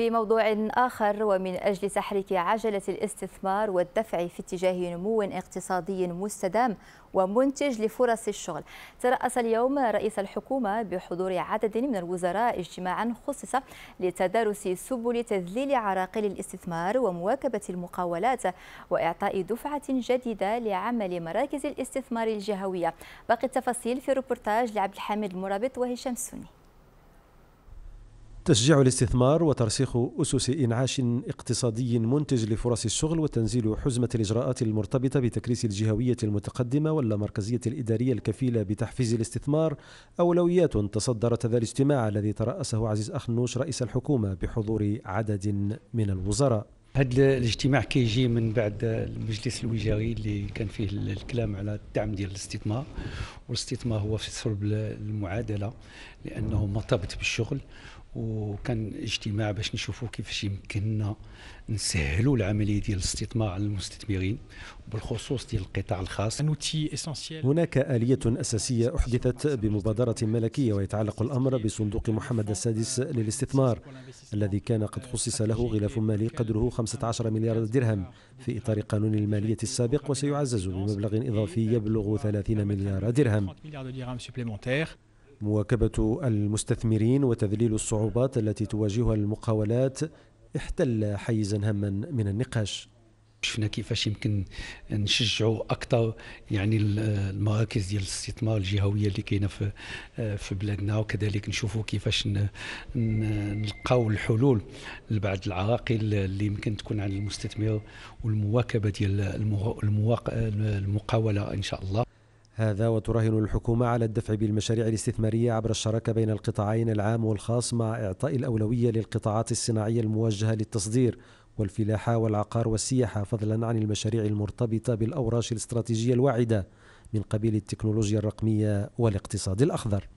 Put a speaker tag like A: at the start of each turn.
A: في موضوع آخر ومن أجل تحريك عجلة الاستثمار والدفع في اتجاه نمو اقتصادي مستدام ومنتج لفرص الشغل ترأس اليوم رئيس الحكومة بحضور عدد من الوزراء اجتماعا خصص لتدارس سبل تذليل عراقيل الاستثمار ومواكبة المقاولات وإعطاء دفعة جديدة لعمل مراكز الاستثمار الجهوية باقي التفاصيل في روبورتاج لعبد الحميد المرابط وهشام سني
B: تشجيع الاستثمار وترسيخ أسس إنعاش اقتصادي منتج لفرص الشغل وتنزيل حزمة الإجراءات المرتبطة بتكريس الجهوية المتقدمة واللامركزية الإدارية الكفيلة بتحفيز الاستثمار أولويات تصدرت هذا الاجتماع الذي ترأسه عزيز أخنوش رئيس الحكومة
C: بحضور عدد من الوزراء هذا الاجتماع كيجي من بعد المجلس الوزاري اللي كان فيه الكلام على الدعم ديال الاستثمار والاستثمار هو في صلب المعادله لانه مرتبط بالشغل وكان اجتماع باش نشوفوا كيفاش يمكننا نسهلوا العمليه ديال الاستثمار على المستثمرين بالخصوص ديال القطاع الخاص هناك
B: آلية أساسية أحدثت بمبادرة ملكية ويتعلق الأمر بصندوق محمد السادس للاستثمار الذي كان قد خصص له غلاف مالي قدره 15 مليار درهم في إطار قانون المالية السابق وسيعزز بمبلغ إضافي يبلغ 30 مليار درهم مواكبة المستثمرين وتذليل الصعوبات التي تواجهها
C: المقاولات احتل حيزا هاما من النقاش شفنا كيفاش يمكن نشجعوا اكثر يعني المراكز ديال الاستثمار الجهويه اللي كاينه في في بلادنا وكذلك نشوفوا كيفاش نلقاو الحلول لبعض العراقيل اللي يمكن تكون على المستثمر والمواكبه ديال المقاوله ان شاء الله هذا وتراهن الحكومة على الدفع
B: بالمشاريع الاستثمارية عبر الشراكة بين القطاعين العام والخاص مع إعطاء الأولوية للقطاعات الصناعية الموجهة للتصدير والفلاحة والعقار والسياحة فضلا عن المشاريع المرتبطة بالأوراش الاستراتيجية الواعدة من قبيل التكنولوجيا الرقمية والاقتصاد الأخضر